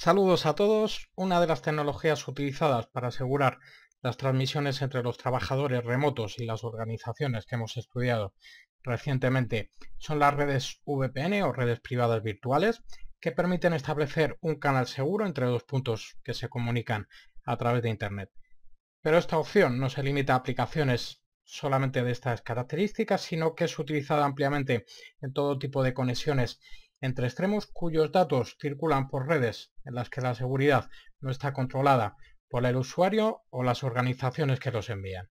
Saludos a todos. Una de las tecnologías utilizadas para asegurar las transmisiones entre los trabajadores remotos y las organizaciones que hemos estudiado recientemente son las redes VPN o redes privadas virtuales que permiten establecer un canal seguro entre dos puntos que se comunican a través de Internet. Pero esta opción no se limita a aplicaciones solamente de estas características, sino que es utilizada ampliamente en todo tipo de conexiones entre extremos cuyos datos circulan por redes en las que la seguridad no está controlada por el usuario o las organizaciones que los envían.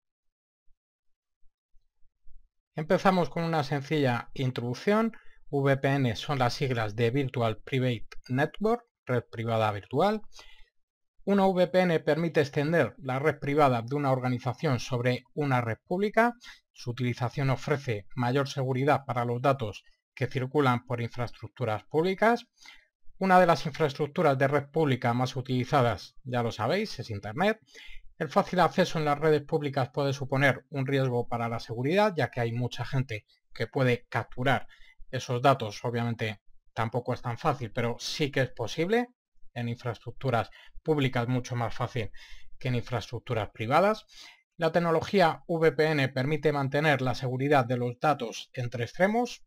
Empezamos con una sencilla introducción. VPN son las siglas de Virtual Private Network, red privada virtual. Una VPN permite extender la red privada de una organización sobre una red pública. Su utilización ofrece mayor seguridad para los datos que circulan por infraestructuras públicas. Una de las infraestructuras de red pública más utilizadas, ya lo sabéis, es Internet. El fácil acceso en las redes públicas puede suponer un riesgo para la seguridad, ya que hay mucha gente que puede capturar esos datos. Obviamente tampoco es tan fácil, pero sí que es posible. En infraestructuras públicas mucho más fácil que en infraestructuras privadas. La tecnología VPN permite mantener la seguridad de los datos entre extremos,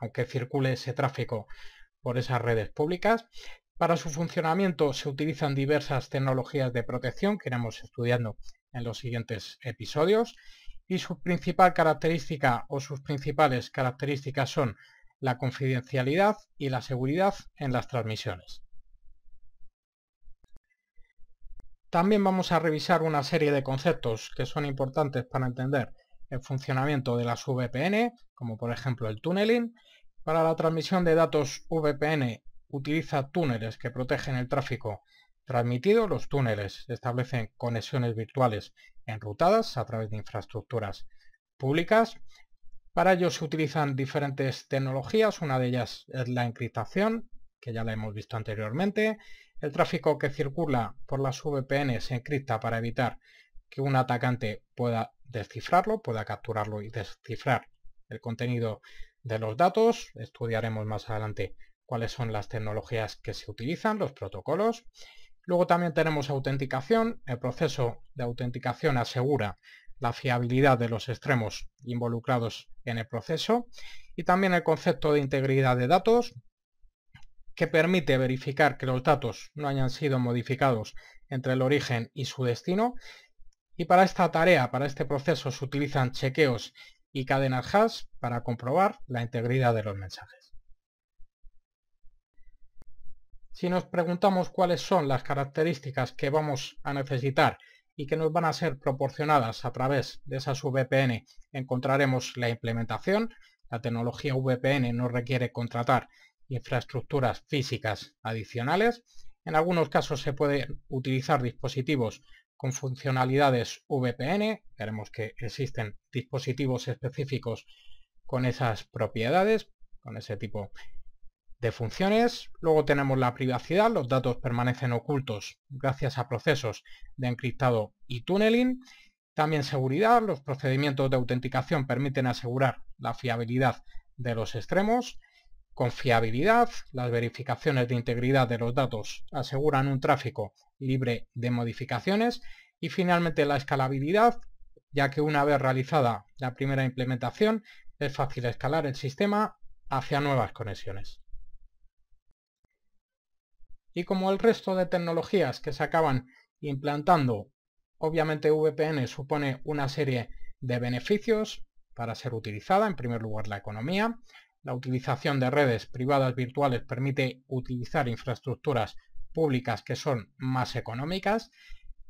...aunque que circule ese tráfico por esas redes públicas. Para su funcionamiento se utilizan diversas tecnologías de protección que iremos estudiando en los siguientes episodios y su principal característica o sus principales características son la confidencialidad y la seguridad en las transmisiones. También vamos a revisar una serie de conceptos que son importantes para entender el funcionamiento de las VPN, como por ejemplo el tunneling. Para la transmisión de datos VPN utiliza túneles que protegen el tráfico transmitido. Los túneles establecen conexiones virtuales enrutadas a través de infraestructuras públicas. Para ello se utilizan diferentes tecnologías, una de ellas es la encriptación, que ya la hemos visto anteriormente. El tráfico que circula por las VPN se encripta para evitar que un atacante pueda descifrarlo, pueda capturarlo y descifrar el contenido de los datos. Estudiaremos más adelante cuáles son las tecnologías que se utilizan, los protocolos. Luego también tenemos autenticación. El proceso de autenticación asegura la fiabilidad de los extremos involucrados en el proceso y también el concepto de integridad de datos que permite verificar que los datos no hayan sido modificados entre el origen y su destino y para esta tarea, para este proceso, se utilizan chequeos y cadenas hash para comprobar la integridad de los mensajes. Si nos preguntamos cuáles son las características que vamos a necesitar y que nos van a ser proporcionadas a través de esas VPN, encontraremos la implementación. La tecnología VPN no requiere contratar infraestructuras físicas adicionales. En algunos casos se pueden utilizar dispositivos con funcionalidades VPN. Veremos que existen dispositivos específicos con esas propiedades, con ese tipo de funciones. Luego tenemos la privacidad, los datos permanecen ocultos gracias a procesos de encriptado y tunneling. También seguridad, los procedimientos de autenticación permiten asegurar la fiabilidad de los extremos. Confiabilidad. Las verificaciones de integridad de los datos aseguran un tráfico libre de modificaciones. Y finalmente la escalabilidad, ya que una vez realizada la primera implementación, es fácil escalar el sistema hacia nuevas conexiones. Y como el resto de tecnologías que se acaban implantando, obviamente VPN supone una serie de beneficios para ser utilizada, en primer lugar la economía, la utilización de redes privadas virtuales permite utilizar infraestructuras públicas que son más económicas.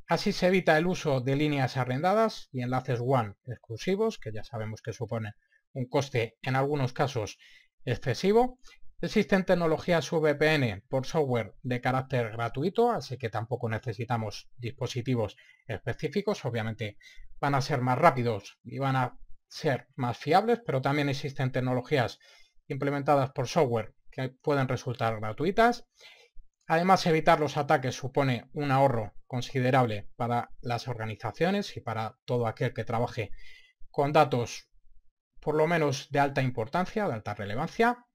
Así se evita el uso de líneas arrendadas y enlaces WAN exclusivos, que ya sabemos que suponen un coste en algunos casos excesivo. Existen tecnologías VPN por software de carácter gratuito, así que tampoco necesitamos dispositivos específicos. Obviamente van a ser más rápidos y van a ser más fiables, pero también existen tecnologías implementadas por software que pueden resultar gratuitas. Además, evitar los ataques supone un ahorro considerable para las organizaciones y para todo aquel que trabaje con datos por lo menos de alta importancia, de alta relevancia.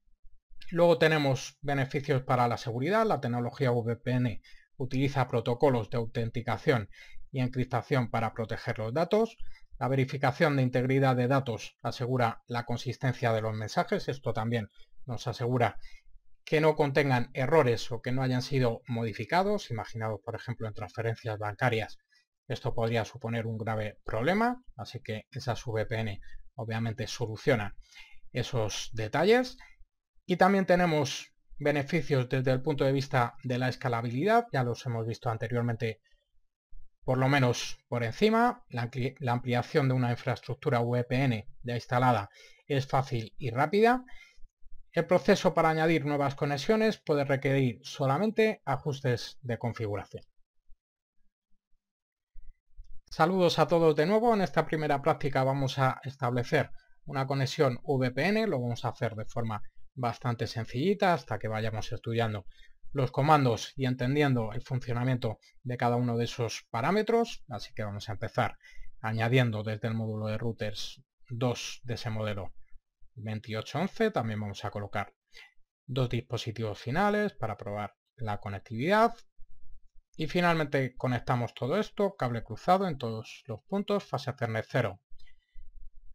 Luego tenemos beneficios para la seguridad. La tecnología VPN utiliza protocolos de autenticación y encriptación para proteger los datos. La verificación de integridad de datos asegura la consistencia de los mensajes. Esto también nos asegura que no contengan errores o que no hayan sido modificados. Imaginado, por ejemplo, en transferencias bancarias. Esto podría suponer un grave problema, así que esas VPN obviamente solucionan esos detalles. Y también tenemos beneficios desde el punto de vista de la escalabilidad. Ya los hemos visto anteriormente por lo menos por encima, la, ampliación de una infraestructura VPN ya instalada es fácil y rápida. El proceso para añadir nuevas conexiones puede requerir solamente ajustes de configuración. Saludos a todos de nuevo. En esta primera práctica vamos a establecer una conexión VPN. Lo vamos a hacer de forma bastante sencillita hasta que vayamos estudiando los comandos y entendiendo el funcionamiento de cada uno de esos parámetros. Así que vamos a empezar añadiendo desde el módulo de routers 2 de ese modelo 2811. También vamos a colocar dos dispositivos finales para probar la conectividad. Y finalmente conectamos todo esto, cable cruzado en todos los puntos, fase Ethernet 0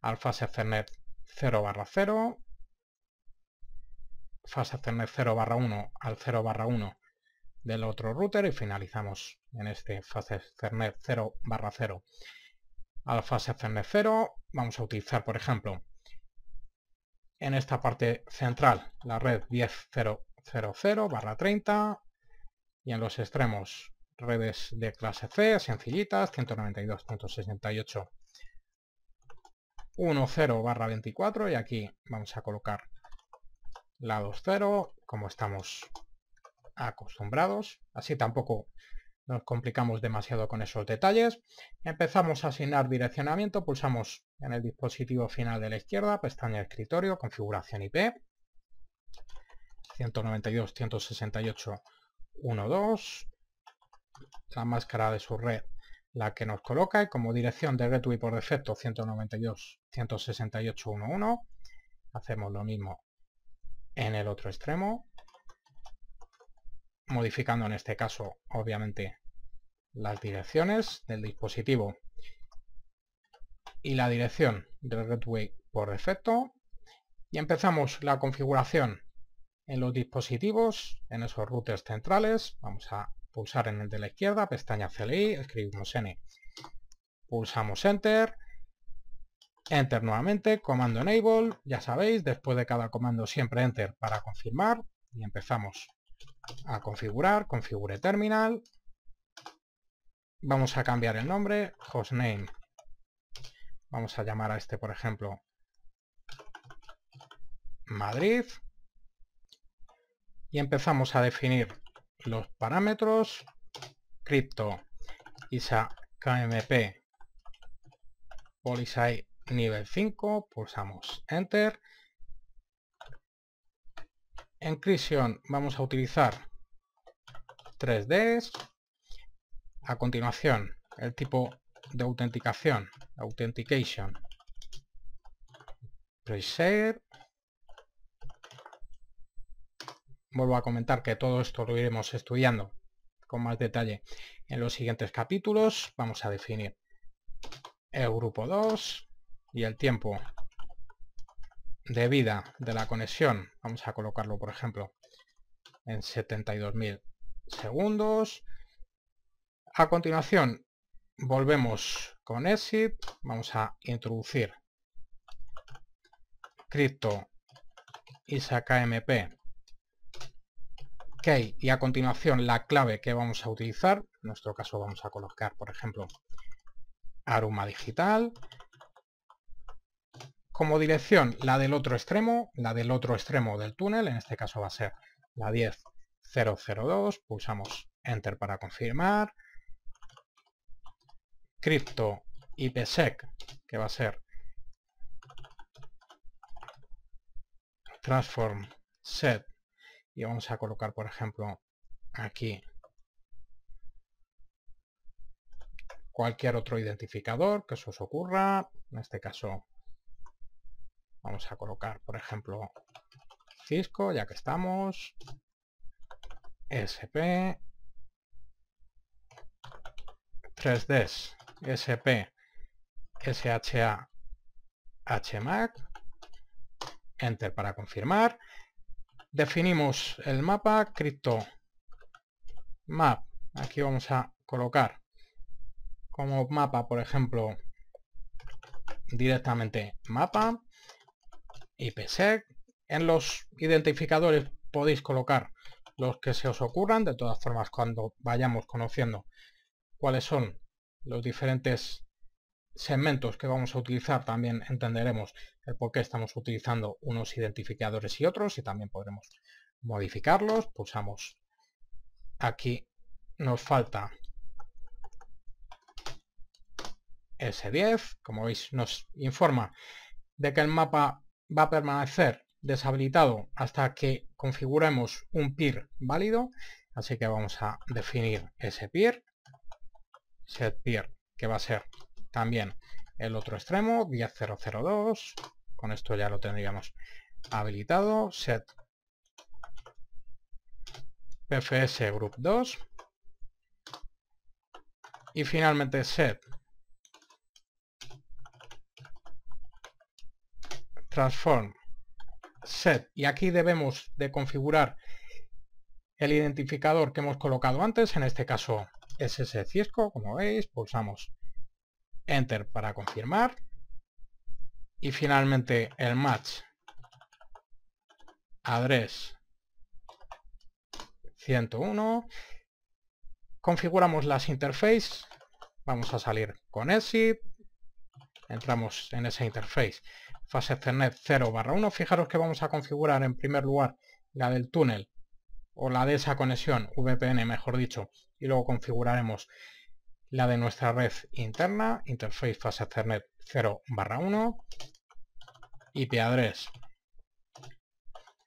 al fase Ethernet 0 barra 0, fase cernet 0 barra 1 al 0 barra 1 del otro router y finalizamos en este fase cernet 0 barra 0 al fase Ethernet 0 vamos a utilizar por ejemplo en esta parte central la red 10000 barra 30 y en los extremos redes de clase C sencillitas 192.68 10 barra 24 y aquí vamos a colocar lado 0, como estamos acostumbrados. Así tampoco nos complicamos demasiado con esos detalles. Empezamos a asignar direccionamiento, pulsamos en el dispositivo final de la izquierda, pestaña escritorio, configuración IP, 192, 168, la máscara de su red la que nos coloca y como dirección de gateway por defecto 192.168.1.1 Hacemos lo mismo en el otro extremo, modificando en este caso obviamente las direcciones del dispositivo y la dirección del gateway por defecto y empezamos la configuración en los dispositivos, en esos routers centrales, vamos a pulsar en el de la izquierda, pestaña CLI, escribimos N, pulsamos Enter, Enter nuevamente, comando enable, ya sabéis, después de cada comando siempre enter para confirmar y empezamos a configurar, configure terminal. Vamos a cambiar el nombre, hostname. Vamos a llamar a este, por ejemplo, Madrid. Y empezamos a definir los parámetros. Crypto, ISA, KMP, Polisai nivel 5, pulsamos Enter. En Crision vamos a utilizar 3Ds. A continuación, el tipo de autenticación, Authentication. Preset. Vuelvo a comentar que todo esto lo iremos estudiando con más detalle en los siguientes capítulos. Vamos a definir el grupo 2, y el tiempo de vida de la conexión, vamos a colocarlo por ejemplo en 72.000 segundos. A continuación volvemos con exit, vamos a introducir crypto isakmp y a continuación la clave que vamos a utilizar, en nuestro caso vamos a colocar por ejemplo aroma digital como dirección la del otro extremo, la del otro extremo del túnel, en este caso va a ser la 10002, pulsamos Enter para confirmar, Crypto IPsec, que va a ser transform set, y vamos a colocar, por ejemplo, aquí cualquier otro identificador que se os ocurra, en este caso Vamos a colocar, por ejemplo, Cisco, ya que estamos. SP. 3Ds. SP. SHA. HMAC. Enter para confirmar. Definimos el mapa, cripto map. Aquí vamos a colocar como mapa, por ejemplo, directamente mapa IPsec, en los identificadores podéis colocar los que se os ocurran de todas formas cuando vayamos conociendo cuáles son los diferentes segmentos que vamos a utilizar también entenderemos el por qué estamos utilizando unos identificadores y otros y también podremos modificarlos pulsamos aquí nos falta S10 como veis nos informa de que el mapa va a permanecer deshabilitado hasta que configuremos un peer válido. Así que vamos a definir ese peer. Set peer, que va a ser también el otro extremo, 10002. Con esto ya lo tendríamos habilitado. Set pfs group 2. Y finalmente set transform set y aquí debemos de configurar el identificador que hemos colocado antes, en este caso es Cisco, como veis, pulsamos Enter para confirmar y finalmente el match address 101 configuramos las interfaces vamos a salir con exit entramos en esa interface fase Ethernet 0 barra 1. Fijaros que vamos a configurar en primer lugar la del túnel o la de esa conexión VPN, mejor dicho, y luego configuraremos la de nuestra red interna, interface fase Ethernet 0 barra 1, IP address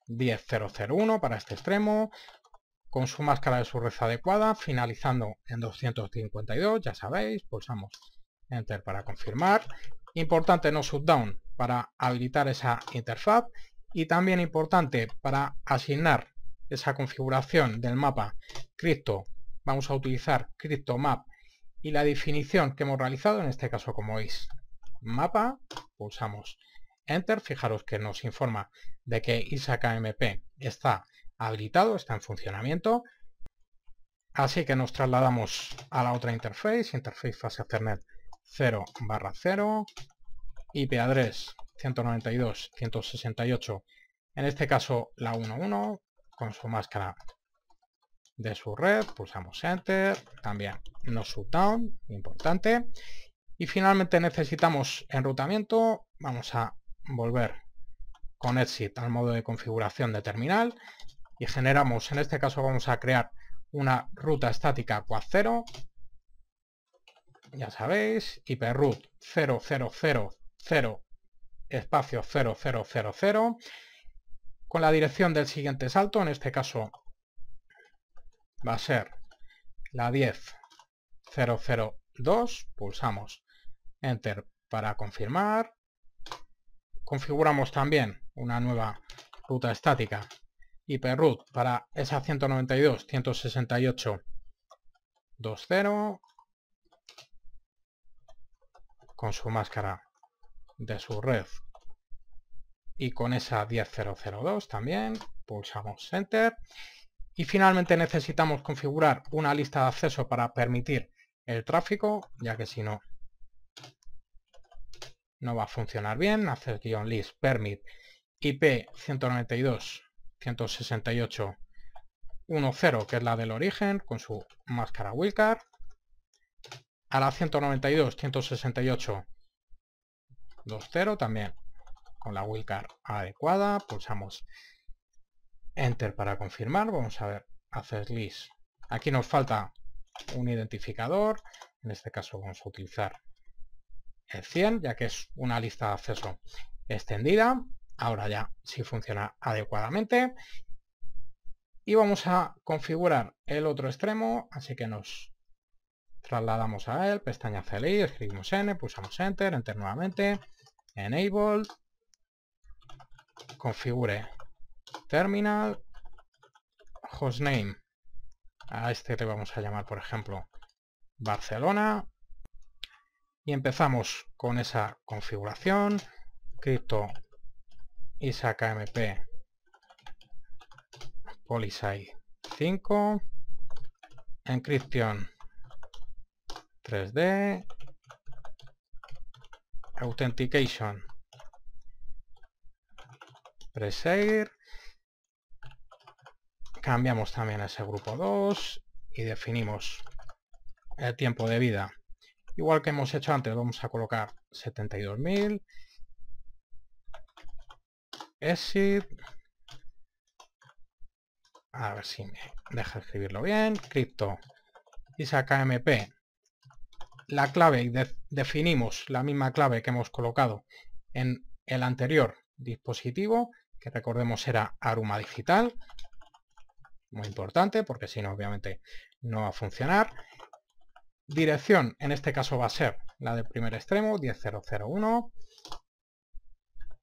10001 para este extremo, con su máscara de su red adecuada, finalizando en 252, ya sabéis, pulsamos Enter para confirmar. Importante no shutdown, para habilitar esa interfaz y también importante para asignar esa configuración del mapa cripto vamos a utilizar map y la definición que hemos realizado, en este caso como es mapa, pulsamos Enter, fijaros que nos informa de que ISAKMP está habilitado, está en funcionamiento, así que nos trasladamos a la otra interface, interface fase Ethernet 0 barra 0, IP address 168. en este caso la 11, con su máscara de su red, pulsamos Enter, también no shutdown, importante. Y finalmente necesitamos enrutamiento, vamos a volver con Exit al modo de configuración de terminal y generamos, en este caso vamos a crear una ruta estática quad 0, ya sabéis, IP root 000 0, espacio 0000, con la dirección del siguiente salto, en este caso va a ser la 10002, pulsamos Enter para confirmar, configuramos también una nueva ruta estática hyperroot para esa 192 168 20 con su máscara de su red. Y con esa 10002 también pulsamos Enter. Y finalmente necesitamos configurar una lista de acceso para permitir el tráfico, ya que si no, no va a funcionar bien. Hacer un list permit IP 192.168.1.0 que es la del origen, con su máscara Wildcard. A la 192 2-0 también. Con la wildcard adecuada, pulsamos Enter para confirmar. Vamos a ver, hacer list. Aquí nos falta un identificador. En este caso vamos a utilizar el 100, ya que es una lista de acceso extendida. Ahora ya si funciona adecuadamente. Y vamos a configurar el otro extremo, así que nos trasladamos a él, pestaña CLI, escribimos N, pulsamos Enter, Enter nuevamente, enable configure terminal hostname a este le vamos a llamar por ejemplo barcelona y empezamos con esa configuración crypto Isakmp polisai 5 encryption 3d authentication preseguir cambiamos también ese grupo 2 y definimos el tiempo de vida igual que hemos hecho antes vamos a colocar 72.000 exit a ver si me deja escribirlo bien cripto y saca mp la clave y definimos la misma clave que hemos colocado en el anterior dispositivo, que recordemos era Aruma Digital, muy importante porque si no obviamente no va a funcionar. Dirección en este caso va a ser la del primer extremo, 10001.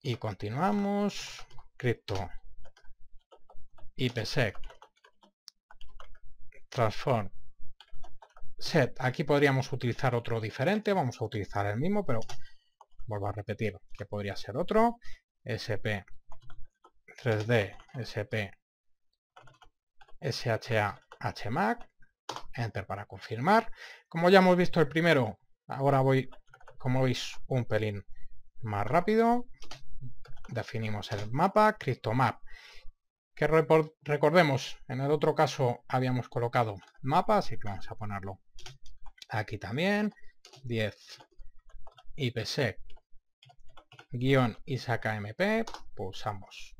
Y continuamos, cripto IPsec transform set. Aquí podríamos utilizar otro diferente, vamos a utilizar el mismo, pero vuelvo a repetir que podría ser otro. SP 3D SP SHA HMAC. Enter para confirmar. Como ya hemos visto el primero, ahora voy, como veis, un pelín más rápido. Definimos el mapa, CryptoMap que recordemos, en el otro caso habíamos colocado mapa, así que vamos a ponerlo aquí también, 10 IPC isakmp pulsamos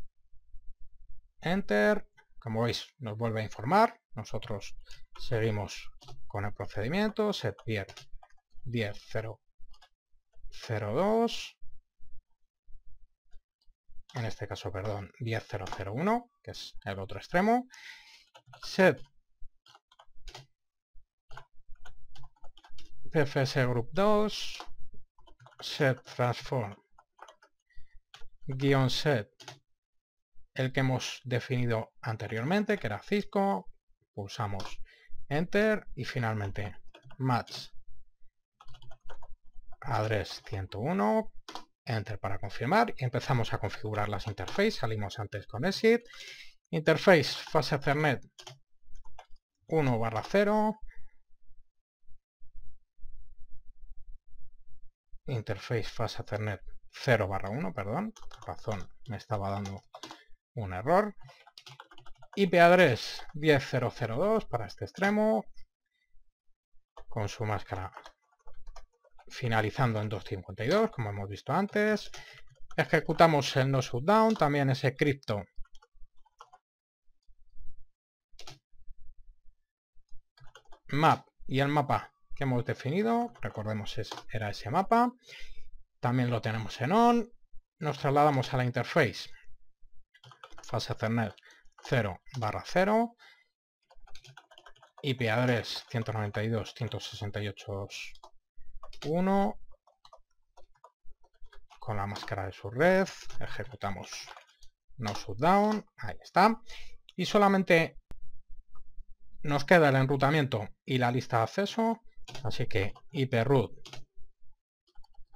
Enter, como veis nos vuelve a informar, nosotros seguimos con el procedimiento, setpier 10.0.02 en este caso, perdón, 10001, que es el otro extremo, set pfs group 2, set transform, guión set, el que hemos definido anteriormente, que era Cisco, pulsamos enter y finalmente match address 101 Enter para confirmar y empezamos a configurar las interfaces. Salimos antes con Exit. Interface fase Ethernet 1 barra 0. Interface fase Ethernet 0 barra 1, perdón. Razón, me estaba dando un error. IP address 10002 para este extremo. Con su máscara finalizando en 2.52, como hemos visto antes. Ejecutamos el no shutdown, también ese cripto map y el mapa que hemos definido, recordemos es, era ese mapa, también lo tenemos en on, nos trasladamos a la interface, fase Ethernet 0 barra 0, IP address 168 1 con la máscara de su red, ejecutamos no shutdown, ahí está, y solamente nos queda el enrutamiento y la lista de acceso, así que root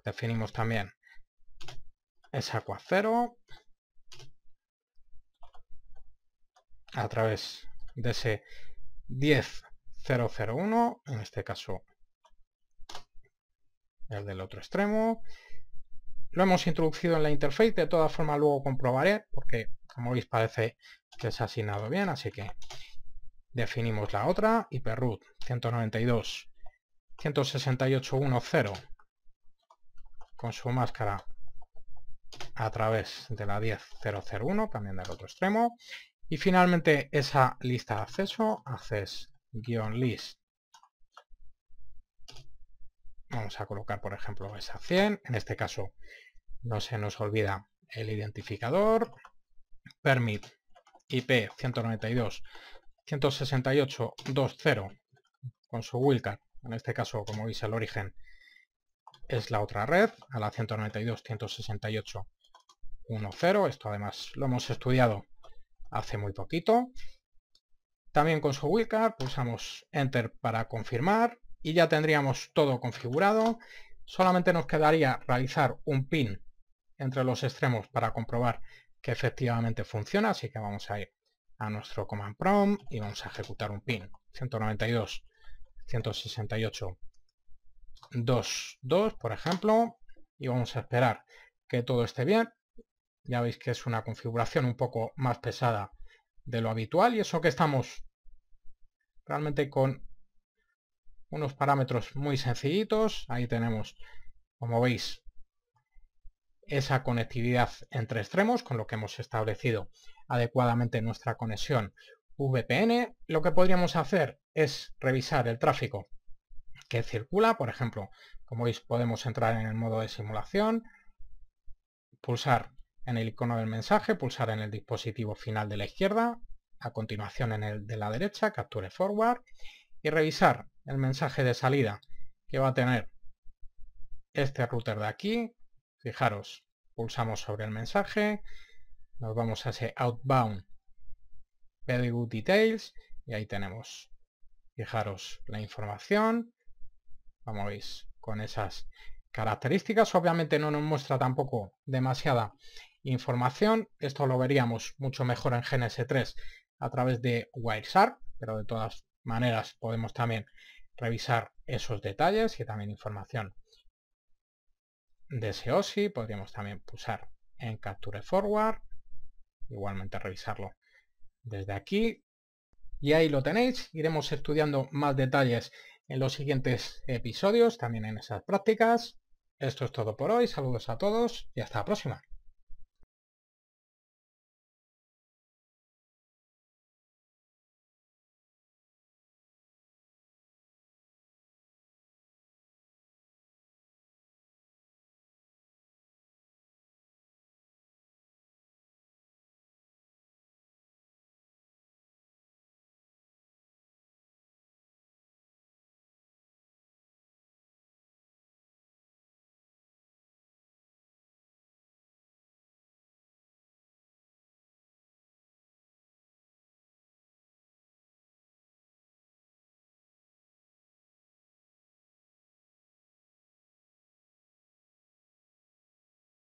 definimos también esa aguacero 0 a través de ese 10001, en este caso el del otro extremo. Lo hemos introducido en la interface, de todas formas luego comprobaré, porque como veis parece que se ha asignado bien, así que definimos la otra, hyperroot 192 168.1.0 con su máscara a través de la 10.001, también del otro extremo. Y finalmente esa lista de acceso, haces-list Vamos a colocar, por ejemplo, esa 100. En este caso no se nos olvida el identificador. Permit IP 192 20 con su wildcard. En este caso, como veis, el origen es la otra red, a la 192.168.10. Esto además lo hemos estudiado hace muy poquito. También con su wildcard pulsamos Enter para confirmar y ya tendríamos todo configurado. Solamente nos quedaría realizar un pin entre los extremos para comprobar que efectivamente funciona, así que vamos a ir a nuestro command prompt y vamos a ejecutar un pin 192 168 22 por ejemplo y vamos a esperar que todo esté bien ya veis que es una configuración un poco más pesada de lo habitual y eso que estamos realmente con unos parámetros muy sencillitos. Ahí tenemos, como veis, esa conectividad entre extremos, con lo que hemos establecido adecuadamente nuestra conexión VPN. Lo que podríamos hacer es revisar el tráfico que circula. Por ejemplo, como veis, podemos entrar en el modo de simulación, pulsar en el icono del mensaje, pulsar en el dispositivo final de la izquierda, a continuación en el de la derecha, capture forward, y revisar el mensaje de salida que va a tener este router de aquí. Fijaros, pulsamos sobre el mensaje, nos vamos a ese outbound Pedigree details y ahí tenemos, fijaros, la información. como veis, con esas características. Obviamente no nos muestra tampoco demasiada información. Esto lo veríamos mucho mejor en GNS3 a través de Wireshark, pero de todas maneras podemos también revisar esos detalles y también información de SEOSI. Podríamos también pulsar en Capture Forward, igualmente revisarlo desde aquí. Y ahí lo tenéis, iremos estudiando más detalles en los siguientes episodios, también en esas prácticas. Esto es todo por hoy, saludos a todos y hasta la próxima.